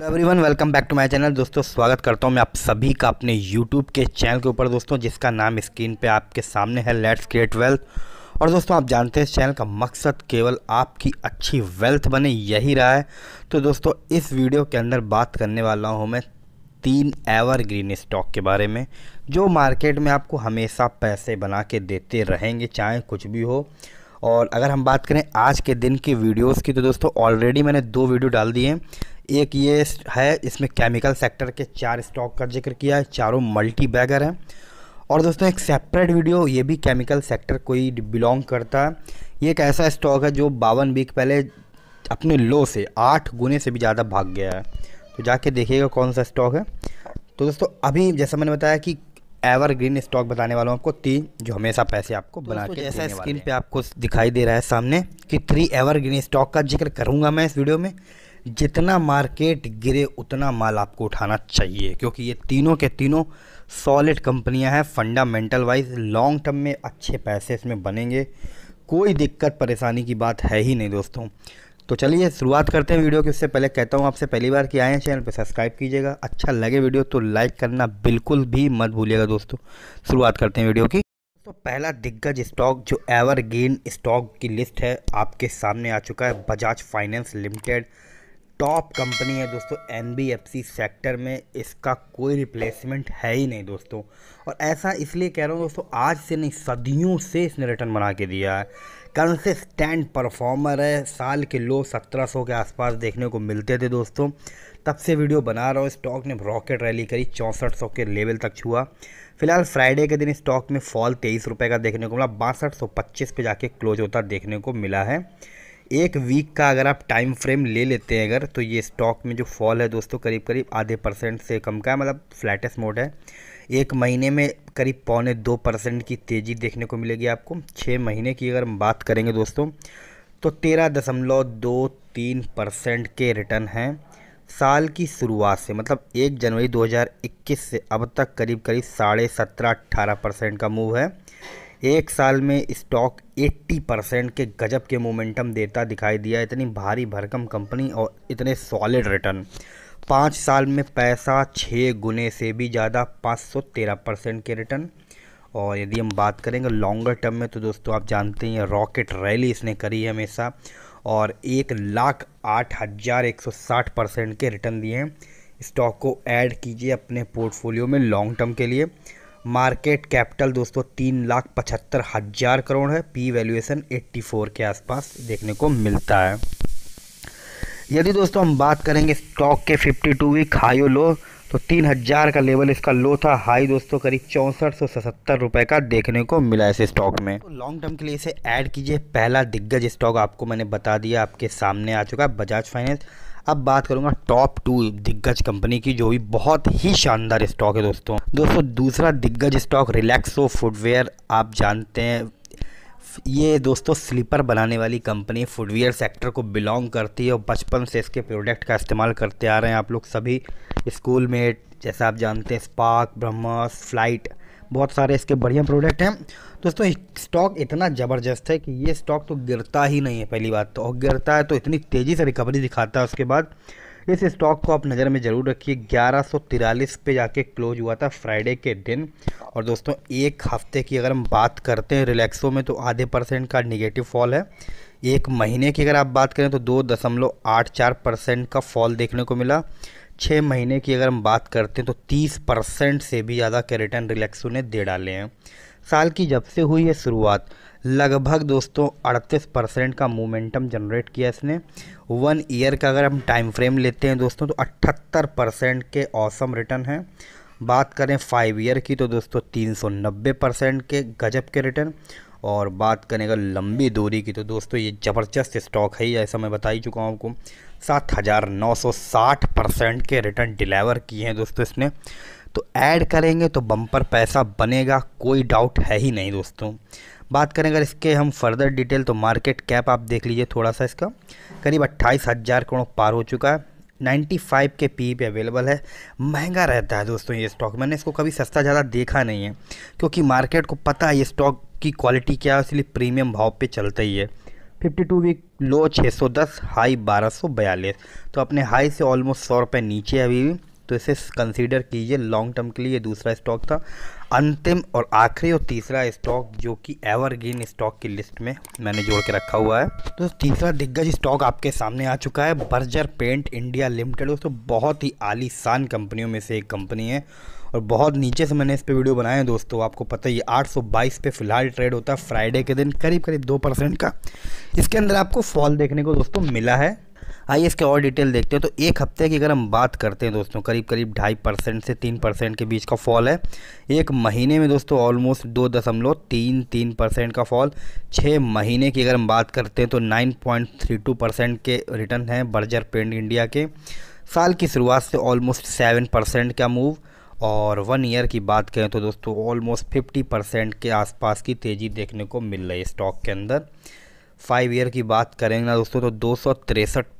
hello everyone welcome back to my channel दोस्तों स्वागत करता हूं मैं आप सभी का अपने यूट्यूब के चैनल के ऊपर दोस्तों जिसका नाम स्क्रीन पे आपके सामने है लेट्स क्रिएट वेल्थ और दोस्तों आप जानते हैं इस चैनल का मकसद केवल आपकी अच्छी वेल्थ बने यही रहा है तो दोस्तों इस वीडियो के अंदर बात करने वाला हूँ मैं तीन एवर ग्रीन स्टॉक के बारे में जो मार्केट में आपको हमेशा पैसे बना के देते रहेंगे चाहे कुछ भी हो और अगर हम बात करें आज के दिन की वीडियोस की तो दोस्तों ऑलरेडी मैंने दो वीडियो डाल दिए हैं एक ये है इसमें केमिकल सेक्टर के चार स्टॉक का जिक्र किया है चारों मल्टी बैगर हैं और दोस्तों एक सेपरेट वीडियो ये भी केमिकल सेक्टर को ही बिलोंग करता है ये एक ऐसा स्टॉक है जो बावन वीक पहले अपने लो से आठ गुने से भी ज़्यादा भाग गया है तो जाके देखिएगा कौन सा स्टॉक है तो दोस्तों अभी जैसा मैंने बताया कि एवरग्रीन स्टॉक बताने वाला हूँ आपको तीन जो हमेशा पैसे आपको बना के जैसा स्क्रीन पे आपको दिखाई दे रहा है सामने कि थ्री एवरग्रीन स्टॉक का जिक्र करूँगा मैं इस वीडियो में जितना मार्केट गिरे उतना माल आपको उठाना चाहिए क्योंकि ये तीनों के तीनों सॉलिड कंपनियां हैं फंडामेंटल वाइज लॉन्ग टर्म में अच्छे पैसे इसमें बनेंगे कोई दिक्कत परेशानी की बात है ही नहीं दोस्तों तो चलिए शुरुआत करते हैं वीडियो की उससे पहले कहता हूँ आपसे पहली बार कि आए हैं चैनल पर सब्सक्राइब कीजिएगा अच्छा लगे वीडियो तो लाइक करना बिल्कुल भी मत भूलिएगा दोस्तों शुरुआत करते हैं वीडियो की तो पहला दिग्गज स्टॉक जो एवरग्रीन स्टॉक की लिस्ट है आपके सामने आ चुका है Bajaj finance limited top company है दोस्तों एन सेक्टर में इसका कोई रिप्लेसमेंट है ही नहीं दोस्तों और ऐसा इसलिए कह रहा हूँ दोस्तों आज से नहीं सदियों से इसने रिटर्न बना के दिया है कंसिस्टेंट परफॉर्मर है साल के लो 1700 के आसपास देखने को मिलते थे दोस्तों तब से वीडियो बना रहा हूँ स्टॉक ने रॉकेट रैली करी चौंसठ के लेवल तक छुआ फिलहाल फ्राइडे के दिन स्टॉक में फॉल तेईस रुपये का देखने को मिला बासठ पे जाके क्लोज होता देखने को मिला है एक वीक का अगर आप टाइम फ्रेम ले लेते हैं अगर तो ये स्टॉक में जो फॉल है दोस्तों करीब करीब आधे परसेंट से कम का है मतलब फ्लैटेस्ट मोड है एक महीने में करीब पौने दो परसेंट की तेज़ी देखने को मिलेगी आपको छः महीने की अगर हम बात करेंगे दोस्तों तो तेरह दशमलव दो तीन परसेंट के रिटर्न हैं साल की शुरुआत से मतलब एक जनवरी 2021 से अब तक करीब करीब साढ़े सत्रह अट्ठारह परसेंट का मूव है एक साल में स्टॉक 80 परसेंट के गजब के मोमेंटम देता दिखाई दिया इतनी भारी भरकम कंपनी और इतने सॉलिड रिटर्न पाँच साल में पैसा छः गुने से भी ज़्यादा 513 परसेंट के रिटर्न और यदि हम बात करेंगे लॉन्गर टर्म में तो दोस्तों आप जानते हैं रॉकेट रैली इसने करी है हमेशा और एक लाख आठ हज़ार एक सौ साठ परसेंट के रिटर्न दिए हैं स्टॉक को ऐड कीजिए अपने पोर्टफोलियो में लॉन्ग टर्म के लिए मार्केट कैपिटल दोस्तों तीन लाख पचहत्तर हज़ार करोड़ है पी वैल्यूएशन 84 के आसपास देखने को मिलता है यदि दोस्तों हम बात करेंगे स्टॉक के 52 वीक हाई लो तो तीन हज़ार का लेवल इसका लो था हाई दोस्तों करीब चौंसठ सौ सतहत्तर रुपये का देखने को मिला इस स्टॉक में तो लॉन्ग टर्म के लिए इसे ऐड कीजिए पहला दिग्गज स्टॉक आपको मैंने बता दिया आपके सामने आ चुका है बजाज फाइनेंस अब बात करूंगा टॉप टू दिग्गज कंपनी की जो भी बहुत ही शानदार स्टॉक है दोस्तों दोस्तों दूसरा दिग्गज स्टॉक रिलैक्सो फुटवेयर आप जानते हैं ये दोस्तों स्लीपर बनाने वाली कंपनी फुटवेयर सेक्टर को बिलोंग करती है और बचपन से इसके प्रोडक्ट का इस्तेमाल करते आ रहे हैं आप लोग सभी स्कूल में जैसा आप जानते हैं स्पार्क ब्रह्मास फ्लाइट बहुत सारे इसके बढ़िया प्रोडक्ट हैं दोस्तों स्टॉक इतना ज़बरदस्त है कि ये स्टॉक तो गिरता ही नहीं है पहली बात तो और गिरता है तो इतनी तेज़ी से रिकवरी दिखाता है उसके बाद इस स्टॉक को आप नज़र में ज़रूर रखिए ग्यारह पे जाके क्लोज हुआ था फ्राइडे के दिन और दोस्तों एक हफ्ते की अगर हम बात करते हैं रिलैक्सो में तो आधे परसेंट का निगेटिव फॉल है एक महीने की अगर आप बात करें तो दो दशमलव आठ चार परसेंट का फॉल देखने को मिला छः महीने की अगर हम बात करते हैं तो तीस परसेंट से भी ज़्यादा के रिटर्न रिलैक्सो ने दे डाले हैं साल की जब से हुई है शुरुआत लगभग दोस्तों 38 परसेंट का मोमेंटम जनरेट किया इसने वन ईयर का अगर हम टाइम फ्रेम लेते हैं दोस्तों तो 78 परसेंट के औसम रिटर्न हैं बात करें फाइव ईयर की तो दोस्तों 390 परसेंट के गजब के रिटर्न और बात करें अगर लंबी दूरी की तो दोस्तों ये ज़बरदस्त स्टॉक है ऐसा मैं बता ही चुका हूँ आपको सात हज़ार नौ सौ साठ परसेंट के रिटर्न डिलीवर किए हैं दोस्तों इसने तो ऐड करेंगे तो बम्पर पैसा बनेगा कोई डाउट है ही नहीं दोस्तों बात करें अगर इसके हम फर्दर डिटेल तो मार्केट कैप आप देख लीजिए थोड़ा सा इसका करीब अट्ठाईस हज़ार करोड़ पार हो चुका है 95 के पी e पे अवेलेबल है महंगा रहता है दोस्तों ये स्टॉक मैंने इसको कभी सस्ता ज़्यादा देखा नहीं है क्योंकि मार्केट को पता है ये स्टॉक की क्वालिटी क्या है इसलिए प्रीमियम भाव पे चलता ही है 52 वीक लो 610 हाई 1242 तो अपने हाई से ऑलमोस्ट सौ रुपये नीचे अभी भी तो इसे कंसीडर कीजिए लॉन्ग टर्म के लिए दूसरा स्टॉक था अंतिम और आखिरी और तीसरा स्टॉक जो कि एवरग्रीन स्टॉक की लिस्ट में मैंने जोड़ के रखा हुआ है तो तीसरा दिग्गज स्टॉक आपके सामने आ चुका है बर्जर पेंट इंडिया लिमिटेड दोस्तों बहुत ही आलीशान कंपनियों में से एक कंपनी है और बहुत नीचे से मैंने इस पर वीडियो बनाए हैं दोस्तों आपको पता ही 822 पे फिलहाल ट्रेड होता है फ्राइडे के दिन करीब करीब दो परसेंट का इसके अंदर आपको फॉल देखने को दोस्तों मिला है आइए इसके और डिटेल देखते हैं तो एक हफ्ते की अगर हम बात करते हैं दोस्तों करीब करीब ढाई परसेंट से तीन परसेंट के बीच का फॉल है एक महीने में दोस्तों ऑलमोस्ट दो दशमलव तीन तीन परसेंट का फॉल छः महीने की अगर हम बात करते हैं तो nine point three two percent के रिटर्न हैं बर्जर पेंट इंडिया के साल की शुरुआत से ऑलमोस्ट सेवन परसेंट का मूव और वन ईयर की बात करें तो दोस्तों ऑलमोस्ट फिफ्टी परसेंट के आसपास की तेज़ी देखने को मिल रही है स्टॉक के अंदर फाइव ईयर की बात करेंगे ना दोस्तों तो दो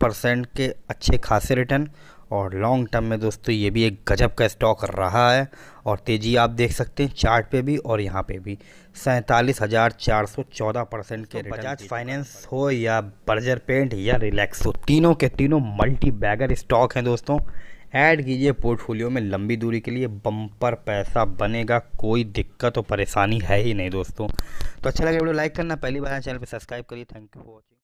परसेंट के अच्छे खासे रिटर्न और लॉन्ग टर्म में दोस्तों ये भी एक गजब का स्टॉक रहा है और तेज़ी आप देख सकते हैं चार्ट पे भी और यहाँ पे भी सैंतालीस हज़ार चार सौ चौदह परसेंट के तो बजाज फाइनेंस हो या बर्जर पेंट या रिलैक्स हो तीनों के तीनों मल्टी बैगर स्टॉक हैं दोस्तों ऐड कीजिए पोर्टफोलियो में लंबी दूरी के लिए बम्पर पैसा बनेगा कोई दिक्कत और परेशानी है ही नहीं दोस्तों तो अच्छा लगे वीडियो लाइक करना पहली बार चैनल पर सब्सक्राइब करिए थैंक यू फॉर वॉचिंग